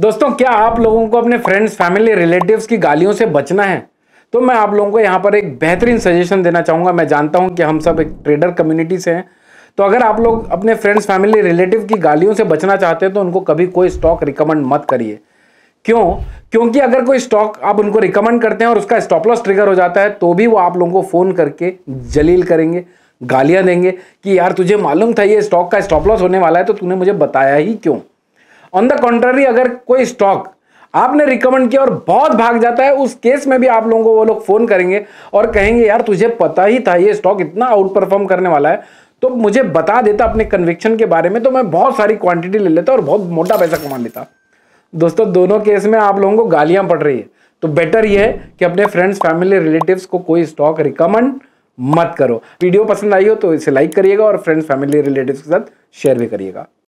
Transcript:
दोस्तों क्या आप लोगों को अपने फ्रेंड्स फैमिली रिलेटिव्स की गालियों से बचना है तो मैं आप लोगों को यहाँ पर एक बेहतरीन सजेशन देना चाहूँगा मैं जानता हूँ कि हम सब एक ट्रेडर कम्युनिटी से हैं तो अगर आप लोग अपने फ्रेंड्स फैमिली रिलेटिव की गालियों से बचना चाहते हैं तो उनको कभी कोई स्टॉक रिकमेंड मत करिए क्यों क्योंकि अगर कोई स्टॉक आप उनको रिकमेंड करते हैं और उसका स्टॉप लॉस ट्रिगर हो जाता है तो भी वो आप लोगों को फ़ोन करके जलील करेंगे गालियाँ देंगे कि यार तुझे मालूम था ये स्टॉक का स्टॉप लॉस होने वाला है तो तूने मुझे बताया ही क्यों ऑन द कॉन्ट्ररी अगर कोई स्टॉक आपने रिकमेंड किया और बहुत भाग जाता है उस केस में भी आप लोगों को वो लोग फ़ोन करेंगे और कहेंगे यार तुझे पता ही था ये स्टॉक इतना आउट परफॉर्म करने वाला है तो मुझे बता देता अपने कन्विक्शन के बारे में तो मैं बहुत सारी क्वांटिटी ले लेता और बहुत मोटा पैसा कमा लेता दोस्तों दोनों केस में आप लोगों को गालियां पड़ रही है तो बेटर ये है कि अपने फ्रेंड्स फैमिली रिलेटिव्स को कोई स्टॉक रिकमेंड मत करो वीडियो पसंद आई हो तो इसे लाइक करिएगा और फ्रेंड्स फैमिली रिलेटिव्स के साथ शेयर भी करिएगा